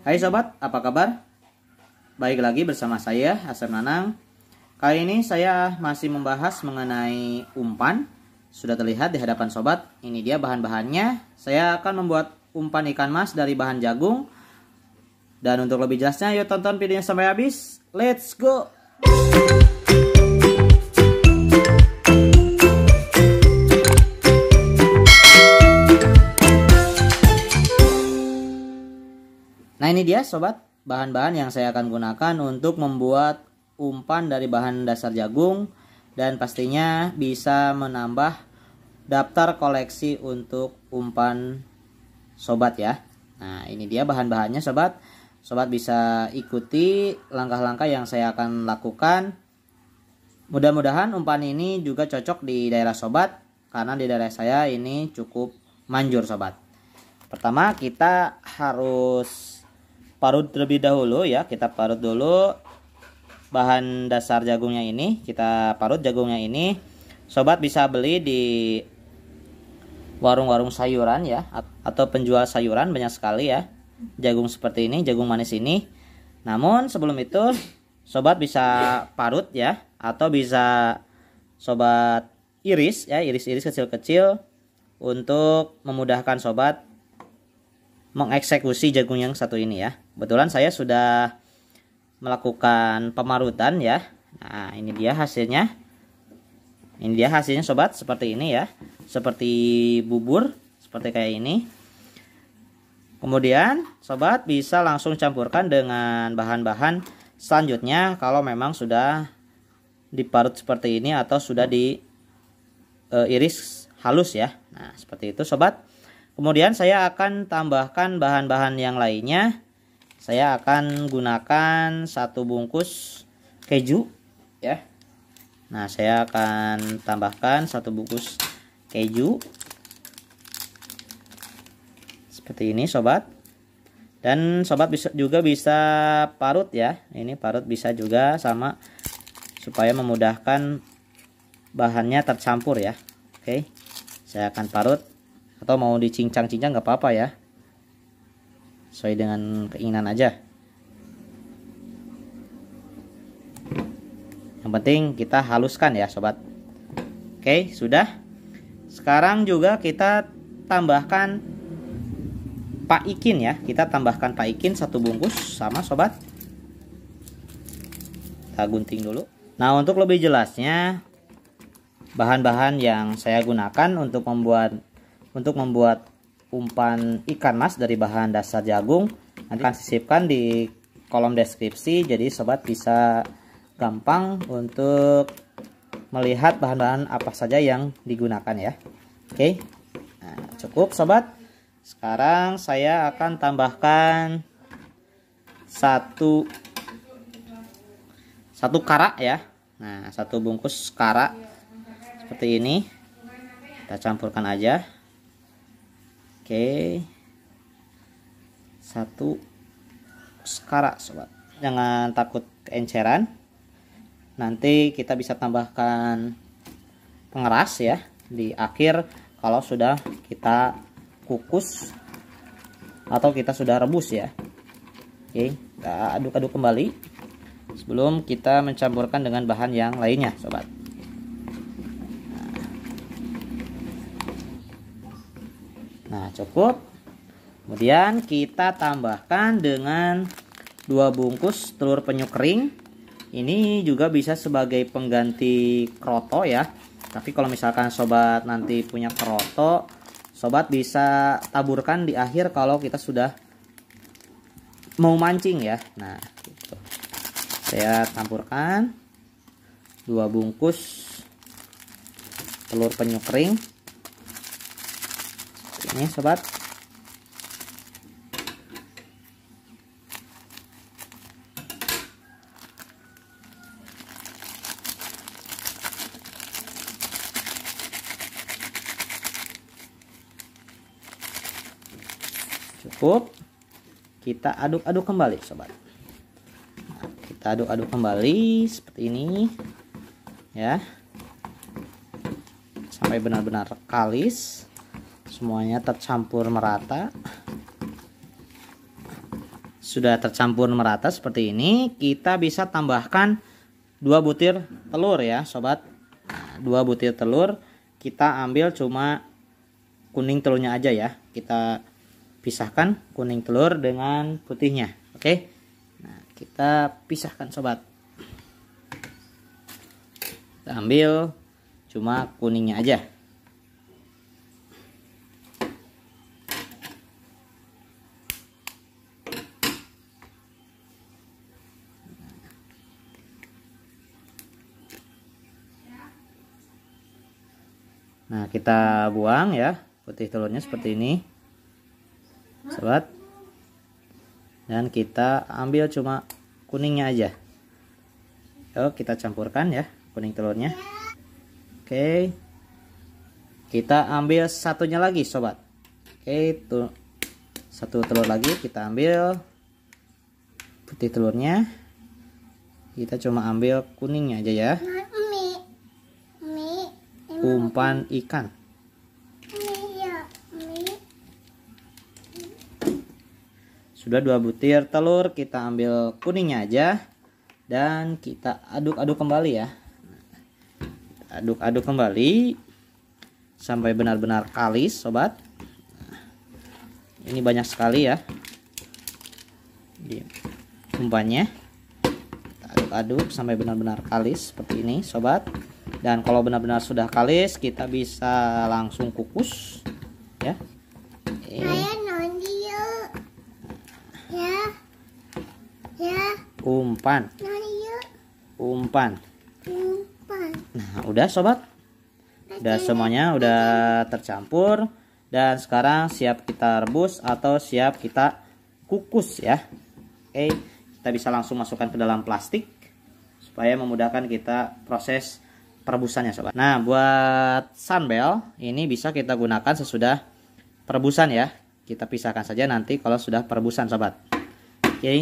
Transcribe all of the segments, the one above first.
Hai sobat, apa kabar? Baik lagi bersama saya Asem Nanang. Kali ini saya masih membahas mengenai umpan. Sudah terlihat di hadapan sobat, ini dia bahan-bahannya. Saya akan membuat umpan ikan mas dari bahan jagung. Dan untuk lebih jelasnya, yuk tonton videonya sampai habis. Let's go! Nah, ini dia sobat bahan-bahan yang saya akan gunakan untuk membuat umpan dari bahan dasar jagung dan pastinya bisa menambah daftar koleksi untuk umpan sobat ya. Nah, ini dia bahan-bahannya sobat. Sobat bisa ikuti langkah-langkah yang saya akan lakukan. Mudah-mudahan umpan ini juga cocok di daerah sobat karena di daerah saya ini cukup manjur sobat. Pertama, kita harus parut terlebih dahulu ya kita parut dulu bahan dasar jagungnya ini kita parut jagungnya ini sobat bisa beli di warung-warung sayuran ya atau penjual sayuran banyak sekali ya jagung seperti ini jagung manis ini namun sebelum itu sobat bisa parut ya atau bisa sobat iris ya iris-iris kecil-kecil untuk memudahkan sobat mengeksekusi jagung yang satu ini ya. Kebetulan saya sudah melakukan pemarutan ya. Nah, ini dia hasilnya. Ini dia hasilnya sobat, seperti ini ya. Seperti bubur, seperti kayak ini. Kemudian sobat bisa langsung campurkan dengan bahan-bahan selanjutnya kalau memang sudah diparut seperti ini atau sudah diiris eh, e, halus ya. Nah, seperti itu sobat. Kemudian saya akan tambahkan bahan-bahan yang lainnya. Saya akan gunakan satu bungkus keju ya. Nah, saya akan tambahkan satu bungkus keju. Seperti ini, sobat. Dan sobat bisa juga bisa parut ya. Ini parut bisa juga sama supaya memudahkan bahannya tercampur ya. Oke. Saya akan parut atau mau dicincang-cincang nggak apa-apa ya sesuai dengan keinginan aja yang penting kita haluskan ya sobat oke sudah sekarang juga kita tambahkan Pak Ikin ya kita tambahkan Pak Ikin satu bungkus sama sobat kita gunting dulu nah untuk lebih jelasnya bahan-bahan yang saya gunakan untuk membuat untuk membuat umpan ikan mas dari bahan dasar jagung nanti akan sisipkan di kolom deskripsi jadi sobat bisa gampang untuk melihat bahan-bahan apa saja yang digunakan ya oke nah, cukup sobat sekarang saya akan tambahkan satu satu karak ya nah satu bungkus karak seperti ini kita campurkan aja Oke. Satu sekarang sobat. Jangan takut enceran. Nanti kita bisa tambahkan pengeras ya di akhir kalau sudah kita kukus atau kita sudah rebus ya. Oke, kita aduk-aduk kembali sebelum kita mencampurkan dengan bahan yang lainnya, sobat. Nah, cukup. Kemudian kita tambahkan dengan dua bungkus telur penyu kering. Ini juga bisa sebagai pengganti kroto ya. Tapi kalau misalkan sobat nanti punya kroto, sobat bisa taburkan di akhir kalau kita sudah mau mancing ya. Nah, gitu. saya taburkan dua bungkus telur penyu kering ya sobat cukup kita aduk-aduk kembali sobat kita aduk-aduk kembali seperti ini ya sampai benar-benar kalis semuanya tercampur merata sudah tercampur merata seperti ini kita bisa tambahkan dua butir telur ya sobat nah, dua butir telur kita ambil cuma kuning telurnya aja ya kita pisahkan kuning telur dengan putihnya oke nah kita pisahkan sobat kita ambil cuma kuningnya aja Nah, kita buang ya putih telurnya seperti ini. Sobat. Dan kita ambil cuma kuningnya aja. Yuk, kita campurkan ya kuning telurnya. Oke. Kita ambil satunya lagi, sobat. Oke, itu satu telur lagi kita ambil putih telurnya. Kita cuma ambil kuningnya aja ya umpan ikan. Sudah dua butir telur, kita ambil kuningnya aja dan kita aduk-aduk kembali ya. Aduk-aduk kembali sampai benar-benar kalis, sobat. Ini banyak sekali ya. Umpannya aduk-aduk sampai benar-benar kalis seperti ini, sobat dan kalau benar-benar sudah kalis kita bisa langsung kukus ya ya. ya. umpan umpan nah udah sobat udah semuanya udah tercampur dan sekarang siap kita rebus atau siap kita kukus ya oke kita bisa langsung masukkan ke dalam plastik supaya memudahkan kita proses perebusannya sobat. Nah buat sunbelt ini bisa kita gunakan sesudah perebusan ya. Kita pisahkan saja nanti kalau sudah perebusan sobat. Oke. Okay.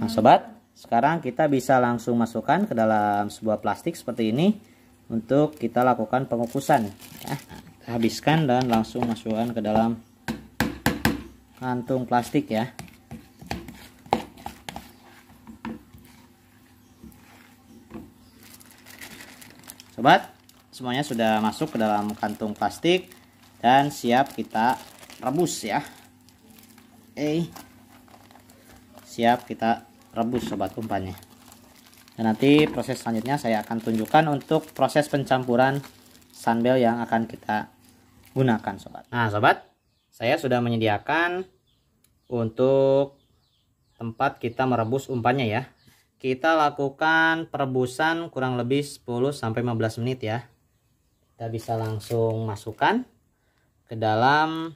Nah sobat sekarang kita bisa langsung masukkan ke dalam sebuah plastik seperti ini untuk kita lakukan pengukusan. Ya. Kita habiskan dan langsung masukkan ke dalam kantung plastik ya. Sobat, semuanya sudah masuk ke dalam kantung plastik dan siap kita rebus ya. Eh, siap kita rebus sobat umpannya. Dan nanti proses selanjutnya saya akan tunjukkan untuk proses pencampuran sunbell yang akan kita gunakan sobat. Nah sobat, saya sudah menyediakan untuk tempat kita merebus umpannya ya kita lakukan perebusan kurang lebih 10 sampai 15 menit ya. Kita bisa langsung masukkan ke dalam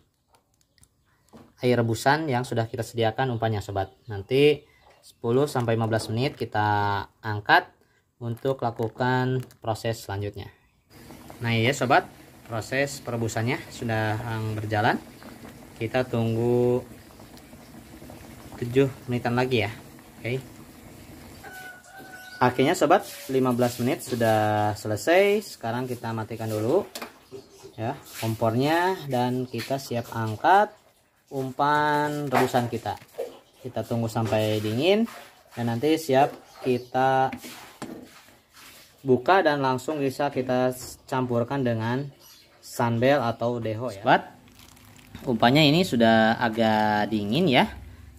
air rebusan yang sudah kita sediakan umpannya sobat. Nanti 10 sampai 15 menit kita angkat untuk lakukan proses selanjutnya. Nah, iya sobat, proses perebusannya sudah eh, berjalan. Kita tunggu 7 menitan lagi ya. Oke. Okay akhirnya sobat 15 menit sudah selesai sekarang kita matikan dulu ya kompornya dan kita siap angkat umpan rebusan kita kita tunggu sampai dingin dan nanti siap kita buka dan langsung bisa kita campurkan dengan sambel atau deho ya sobat umpannya ini sudah agak dingin ya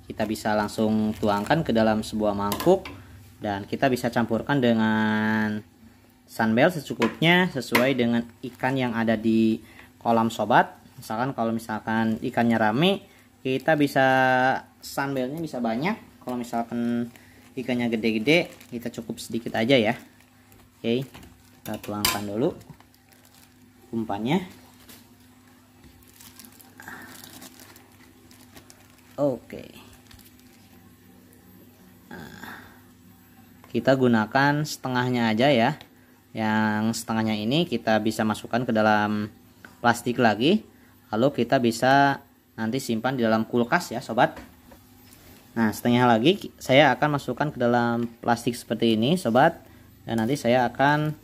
kita bisa langsung tuangkan ke dalam sebuah mangkuk dan kita bisa campurkan dengan sunbelt secukupnya sesuai dengan ikan yang ada di kolam sobat misalkan kalau misalkan ikannya rame kita bisa sunbeltnya bisa banyak kalau misalkan ikannya gede-gede kita cukup sedikit aja ya oke kita tuangkan dulu umpannya Oke. Okay. kita gunakan setengahnya aja ya yang setengahnya ini kita bisa masukkan ke dalam plastik lagi lalu kita bisa nanti simpan di dalam kulkas ya sobat nah setengah lagi saya akan masukkan ke dalam plastik seperti ini sobat dan nanti saya akan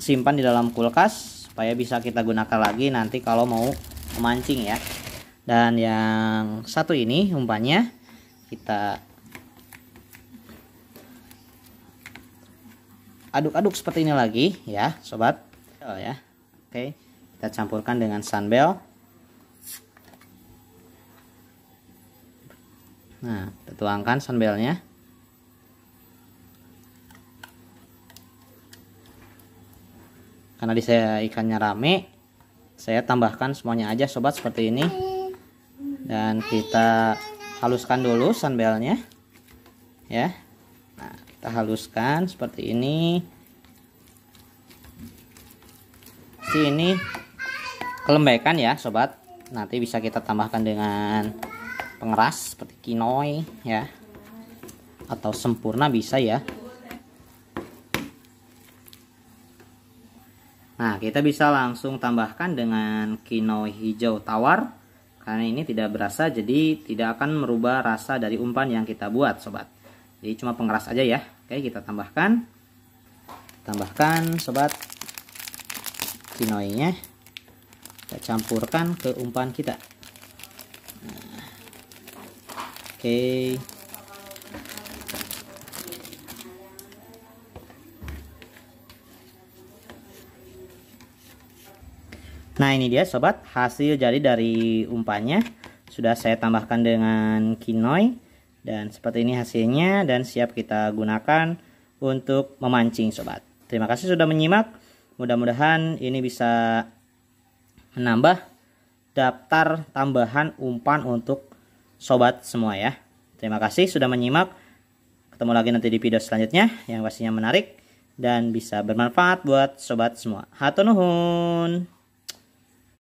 simpan di dalam kulkas supaya bisa kita gunakan lagi nanti kalau mau memancing ya dan yang satu ini umpannya kita aduk-aduk seperti ini lagi ya sobat oh, ya oke kita campurkan dengan sunbel. nah kita tuangkan sunbelnya. karena di saya ikannya rame saya tambahkan semuanya aja sobat seperti ini dan kita haluskan dulu sunbelnya, ya nah kita haluskan seperti ini sini kelembekan ya sobat nanti bisa kita tambahkan dengan pengeras seperti kinoi ya atau sempurna bisa ya nah kita bisa langsung tambahkan dengan kinoi hijau tawar karena ini tidak berasa jadi tidak akan merubah rasa dari umpan yang kita buat sobat jadi cuma pengeras aja ya oke kita tambahkan tambahkan sobat kinoinya kita campurkan ke umpan kita oke Nah ini dia sobat hasil jadi dari umpannya sudah saya tambahkan dengan kinoi dan seperti ini hasilnya dan siap kita gunakan untuk memancing sobat. Terima kasih sudah menyimak. Mudah-mudahan ini bisa menambah daftar tambahan umpan untuk sobat semua ya. Terima kasih sudah menyimak. Ketemu lagi nanti di video selanjutnya yang pastinya menarik dan bisa bermanfaat buat sobat semua. Hatunuhun. nuhun.